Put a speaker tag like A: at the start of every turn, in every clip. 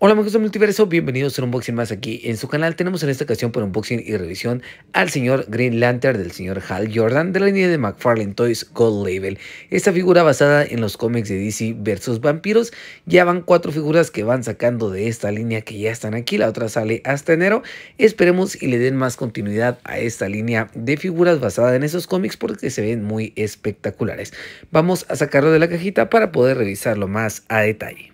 A: Hola amigos del multiverso, bienvenidos a un unboxing más aquí en su canal. Tenemos en esta ocasión por unboxing y revisión al señor Green Lantern del señor Hal Jordan de la línea de McFarlane Toys Gold Label. Esta figura basada en los cómics de DC versus vampiros. Ya van cuatro figuras que van sacando de esta línea que ya están aquí. La otra sale hasta enero. Esperemos y le den más continuidad a esta línea de figuras basada en esos cómics porque se ven muy espectaculares. Vamos a sacarlo de la cajita para poder revisarlo más a detalle.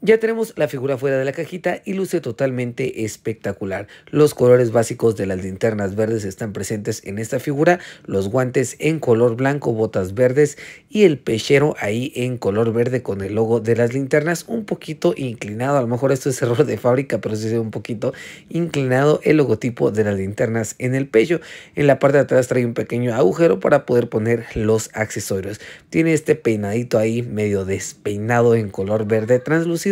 A: Ya tenemos la figura fuera de la cajita y luce totalmente espectacular. Los colores básicos de las linternas verdes están presentes en esta figura, los guantes en color blanco, botas verdes y el pechero ahí en color verde con el logo de las linternas un poquito inclinado, a lo mejor esto es error de fábrica, pero sí se ve un poquito inclinado el logotipo de las linternas en el pecho. En la parte de atrás trae un pequeño agujero para poder poner los accesorios. Tiene este peinadito ahí medio despeinado en color verde translúcido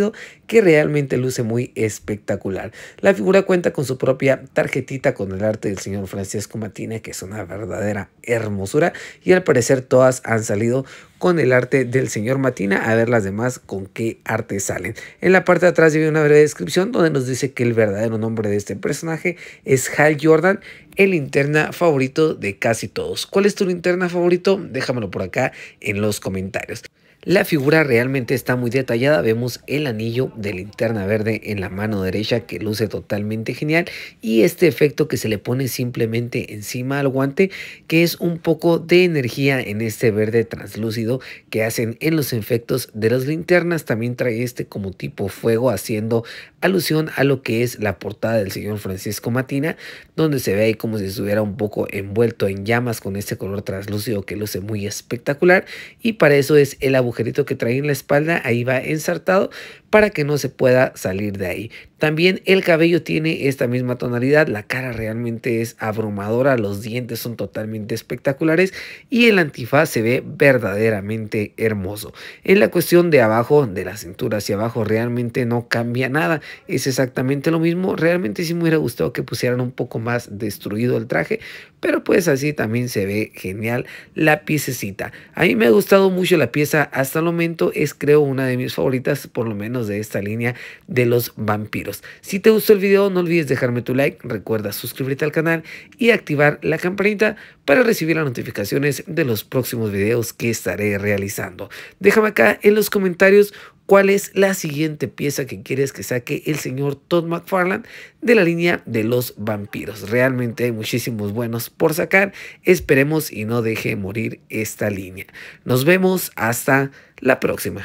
A: que realmente luce muy espectacular. La figura cuenta con su propia tarjetita con el arte del señor Francisco Matina, que es una verdadera hermosura, y al parecer todas han salido con el arte del señor Matina, a ver las demás con qué arte salen. En la parte de atrás viene una breve descripción donde nos dice que el verdadero nombre de este personaje es Hal Jordan, el interna favorito de casi todos. ¿Cuál es tu interna favorito? Déjamelo por acá en los comentarios. La figura realmente está muy detallada, vemos el anillo de linterna verde en la mano derecha que luce totalmente genial y este efecto que se le pone simplemente encima al guante que es un poco de energía en este verde translúcido que hacen en los efectos de las linternas, también trae este como tipo fuego haciendo alusión a lo que es la portada del señor Francisco Matina donde se ve ahí como si estuviera un poco envuelto en llamas con este color translúcido que luce muy espectacular y para eso es el agujero que trae en la espalda, ahí va ensartado para que no se pueda salir de ahí. También el cabello tiene esta misma tonalidad, la cara realmente es abrumadora, los dientes son totalmente espectaculares y el antifaz se ve verdaderamente hermoso. En la cuestión de abajo, de la cintura hacia abajo, realmente no cambia nada, es exactamente lo mismo, realmente sí me hubiera gustado que pusieran un poco más destruido el traje, pero pues así también se ve genial la piececita. A mí me ha gustado mucho la pieza hasta el momento es creo una de mis favoritas, por lo menos de esta línea de los vampiros. Si te gustó el video, no olvides dejarme tu like, recuerda suscribirte al canal y activar la campanita para recibir las notificaciones de los próximos videos que estaré realizando. Déjame acá en los comentarios cuál es la siguiente pieza que quieres que saque el señor Todd McFarlane de la línea de los vampiros. Realmente hay muchísimos buenos por sacar. Esperemos y no deje morir esta línea. Nos vemos hasta la próxima.